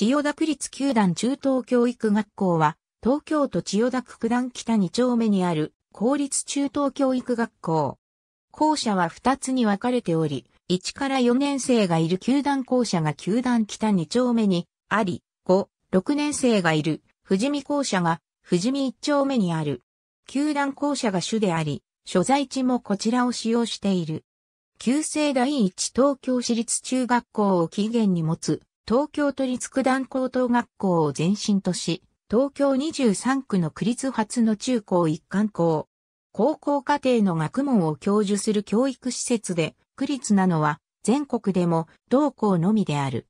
千代田区立球団中等教育学校は、東京都千代田区九段北2丁目にある公立中等教育学校。校舎は2つに分かれており、1から4年生がいる球団校舎が球団北2丁目にあり、5、6年生がいる富士見校舎が富士見1丁目にある。球団校舎が主であり、所在地もこちらを使用している。旧制第一東京市立中学校を起源に持つ東京都立九段高等学校を前身とし、東京23区の区立初の中高一貫校。高校課程の学問を教授する教育施設で、区立なのは全国でも同校のみである。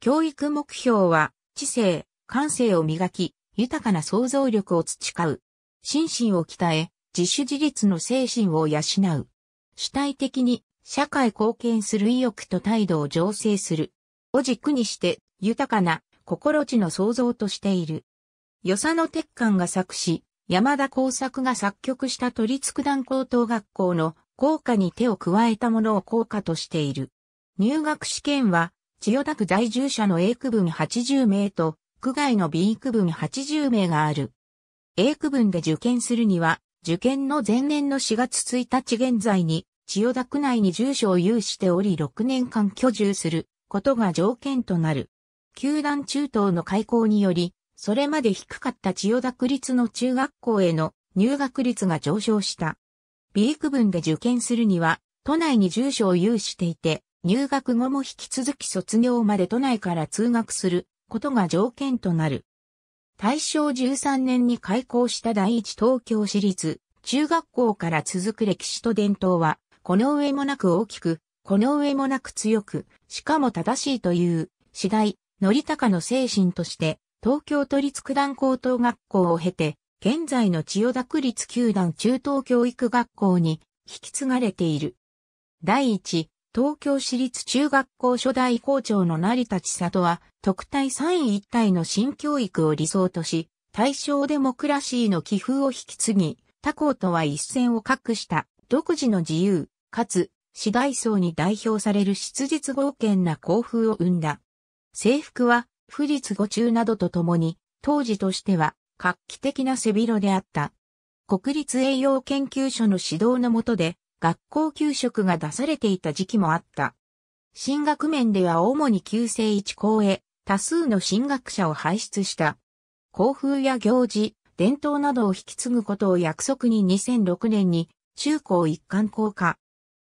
教育目標は、知性、感性を磨き、豊かな想像力を培う。心身を鍛え、自主自立の精神を養う。主体的に社会貢献する意欲と態度を醸成する。を軸にして豊かな心地の創造としている。与謝野鉄管が作詞、山田耕作が作曲した都立九段高等学校の校歌に手を加えたものを校歌としている。入学試験は、千代田区在住者の A 区分80名と、区外の B 区分80名がある。A 区分で受験するには、受験の前年の4月1日現在に、千代田区内に住所を有しており6年間居住することが条件となる。球団中東の開校により、それまで低かった千代田区立の中学校への入学率が上昇した。B 区分で受験するには、都内に住所を有していて、入学後も引き続き卒業まで都内から通学することが条件となる。大正13年に開校した第一東京市立中学校から続く歴史と伝統は、この上もなく大きくこの上もなく強く、しかも正しいという、次第、則高の精神として、東京都立九段高等学校を経て、現在の千代田区立九段中等教育学校に引き継がれている。第一、東京市立中学校初代校長の成田千里は、特待3位一体の新教育を理想とし、大正デモクラシーの寄付を引き継ぎ、他校とは一線を画した、独自の自由、かつ四大層に代表される質実豪健な校風を生んだ。制服は、不立語中などとともに、当時としては、画期的な背広であった。国立栄養研究所の指導のもとで、学校給食が出されていた時期もあった。進学面では主に旧制一校へ多数の進学者を輩出した。校風や行事、伝統などを引き継ぐことを約束に2006年に中高一貫校化、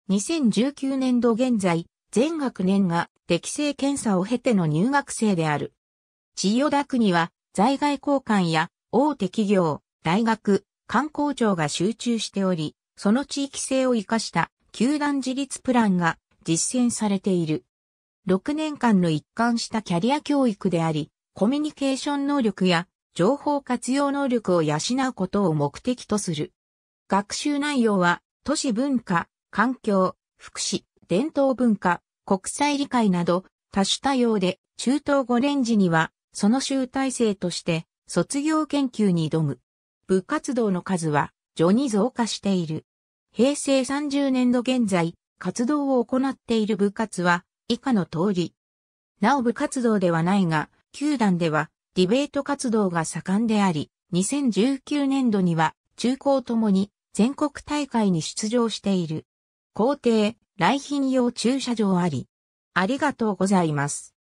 2019年度現在、全学年が適正検査を経ての入学生である。千代田区には、在外交換や大手企業、大学、観光庁が集中しており、その地域性を活かした球団自立プランが実践されている。6年間の一貫したキャリア教育であり、コミュニケーション能力や情報活用能力を養うことを目的とする。学習内容は都市文化、環境、福祉、伝統文化、国際理解など多種多様で中東五連時にはその集大成として卒業研究に挑む。部活動の数は序に増加している。平成30年度現在、活動を行っている部活は以下の通り。なお部活動ではないが、球団ではディベート活動が盛んであり、2019年度には中高ともに全国大会に出場している。皇帝、来賓用駐車場あり。ありがとうございます。